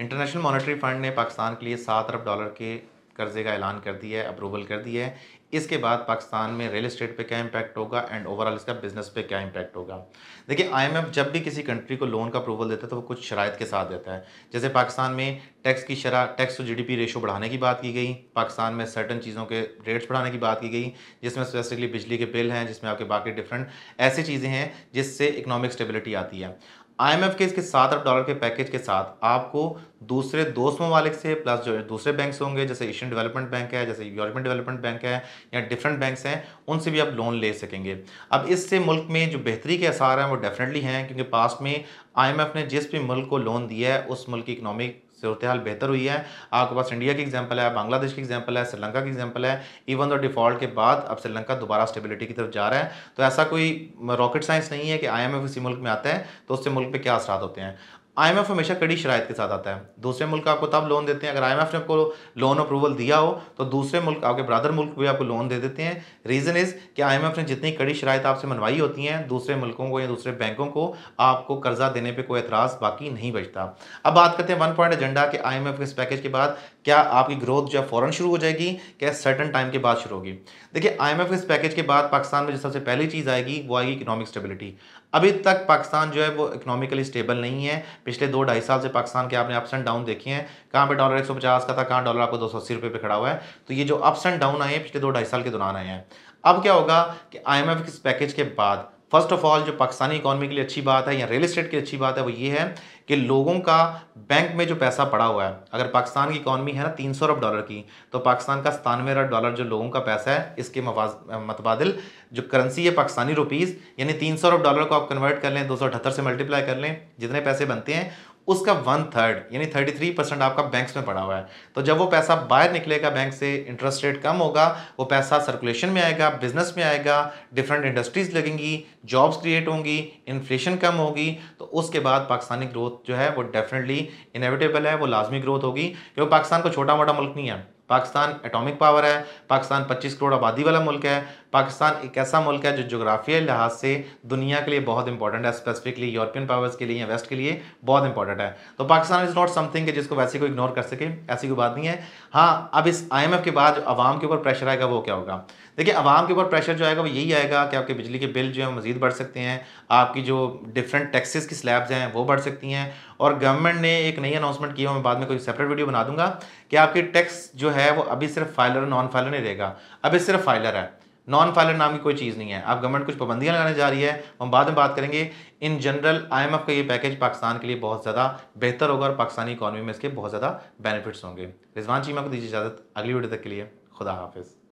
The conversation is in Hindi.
इंटरनेशनल मॉनेटरी फंड ने पाकिस्तान के लिए सात अरब डॉलर के कर्जे का ऐलान कर दिया है अप्रूवल कर दिया है इसके बाद पाकिस्तान में रियल इस्टेट पे क्या इम्पैक्ट होगा एंड ओवरऑल इसका बिजनेस पे क्या इम्पैक्ट होगा देखिए आईएमएफ जब भी किसी कंट्री को लोन का अप्रूवल देता है तो वो कुछ शराइ के साथ देता है जैसे पाकिस्तान में टैक्स की शरह टैक्स टू जीडीपी रेशो बढ़ाने की बात की गई पाकिस्तान में सर्टन चीज़ों के रेट्स बढ़ाने की बात की गई जिसमें स्पेसिफिकली बिजली के बिल हैं जिसमें आपके बाकी डिफरेंट ऐसी चीज़ें हैं जिससे इकनॉमिक स्टेबिलिटी आती है आईएमएफ के इसके सात अरब डॉलर के पैकेज के साथ आपको दूसरे दोस्त ममालिक से प्लस जो दूसरे बैंक्स होंगे जैसे एशियन डेवलपमेंट बैंक है जैसे यूरोपियन डेवलपमेंट बैंक है या डिफरेंट बैंक्स हैं उनसे भी आप लोन ले सकेंगे अब इससे मुल्क में जो बेहतरी के आसार हैं वो डेफिनेटली हैं क्योंकि पास में आईएमएफ ने जिस भी मुल्क को लोन दिया है उस मुल्क की इकनॉमिक सूरत हाल बेहतर हुई है आपके पास इंडिया की एग्जाम्पल है बांग्लादेश की एग्जाम्पल है श्रीलंका की एग्जाम्पल है इवन द डिफॉल्ट के बाद अब श्रीलंका दोबारा स्टेबिलिटी की तरफ जा रहा है तो ऐसा कोई रॉकेट साइंस नहीं है कि आई एम एफ इसी मुल्क में आता है तो उससे मुल्क पर क्या असरात होते हैं आईएमएफ हमेशा कड़ी शरात के साथ आता है दूसरे मुल्क आपको तब लोन देते हैं अगर आईएमएफ ने आपको लोन अप्रूवल दिया हो तो दूसरे मुल्क आपके ब्रदर मुल्क भी आपको लोन दे देते हैं रीज़न इज़ कि आईएमएफ ने जितनी कड़ी शरात आपसे मनवाई होती हैं दूसरे मुल्कों को या दूसरे बैंकों को आपको कर्जा देने पर कोई एतराज़ बाकी नहीं बचता अब बात करते हैं वन पॉइंट एजेंडा कि आई एम इस पैकेज के बाद क्या आपकी ग्रोथ जो है शुरू हो जाएगी क्या सर्टन टाइम के बाद शुरू होगी देखिए आई एम इस पैकेज के बाद पाकिस्तान में जो सबसे पहली चीज़ आएगी वो आएगी इकोनॉमिक स्टेबिलिटी अभी तक पाकिस्तान जो है वो इकोनॉमिकली स्टेबल नहीं है पिछले दो ढाई साल से पाकिस्तान के आपने अप्स एंड डाउन देखे हैं कहाँ पे डॉलर 150 का था कहाँ डॉलर आपको दो सौ अस्सी रुपये पे खड़ा हुआ है तो ये जो अप्स एंड डाउन आए हैं पिछले दो ढाई साल के दौरान आए हैं अब क्या होगा कि आई एम एफ इस पैकेज के बाद फर्स्ट ऑफ ऑल जो पाकिस्तानी इकानमी के लिए अच्छी बात है या रियल इस्टेट की अच्छी बात है वो ये है कि लोगों का बैंक में जो पैसा पड़ा हुआ है अगर पाकिस्तान की इकॉनमी है ना तीन सौ अरब डॉलर की तो पाकिस्तान का सतानवे अरब डॉलर जो लोगों का पैसा है इसके मतबादल जो करेंसी है पाकिस्तानी रुपीज़ यानी तीन सौ अरब डॉलर को आप कन्वर्ट कर लें दो सौ अठहत्तर से मल्टीप्लाई कर लें जितने पैसे बनते हैं उसका वन थर्ड यानी थर्टी थ्री परसेंट आपका बैंक्स में पड़ा हुआ है तो जब वो पैसा बाहर निकलेगा बैंक से इंटरेस्ट रेट कम होगा वो पैसा सर्कुलेशन में आएगा बिजनेस में आएगा डिफरेंट इंडस्ट्रीज लगेंगी जॉब्स क्रिएट होंगी इन्फ्लेशन कम होगी तो उसके बाद पाकिस्तानी ग्रोथ जो है वो डेफिनेटली इनविटेबल है वो लाजमी ग्रोथ होगी क्योंकि पाकिस्तान को छोटा मोटा मुल्क नहीं है पाकिस्तान एटॉमिक पावर है पाकिस्तान 25 करोड़ आबादी वाला मुल्क है पाकिस्तान एक ऐसा मुल्क है जो जोग्राफिया लिहाज से दुनिया के लिए बहुत इंपॉर्टेंट है स्पेसिफिकली यूरोपियन पावर्स के लिए या वेस्ट के लिए बहुत इंपॉर्टेंट है तो पाकिस्तान इज़ नॉट समथिंग जिसको वैसे को इग्नोर कर सके ऐसी कोई बात नहीं है हाँ अब इस आई के बाद जो आवाम के ऊपर प्रेशर आएगा वो क्या होगा देखिए आवाम के ऊपर प्रेशर जो आएगा वो यही आएगा कि आपके बिजली के बिल जो है मज़ीद बढ़ सकते हैं आपकी जो डिफरेंट टैक्सेस की स्लैब्स हैं वो बढ़ सकती हैं और गवर्नमेंट ने एक नई अनाउंसमेंट की मैं बाद में कोई सेपरेट वीडियो बना दूंगा कि आपके टैक्स जो है वो अभी सिर्फ फाइलर और नॉन फाइलर नहीं रहेगा अभी सिर्फ फाइलर है नॉन फाइलर नाम की कोई चीज़ नहीं है आप गवर्नमेंट कुछ पाबंदियाँ लगाने जा रही है हम बाद में बात करेंगे इन जनरल आईएमएफ का ये पैकेज पाकिस्तान के लिए बहुत ज़्यादा बेहतर होगा और पाकिस्तानी इकानमी में इसके बहुत ज़्यादा बेनिफिट्स होंगे रिजवान जी मैं आपको दीजिए इजाज़त अगली वीडियो तक के लिए खुदा हाफिज़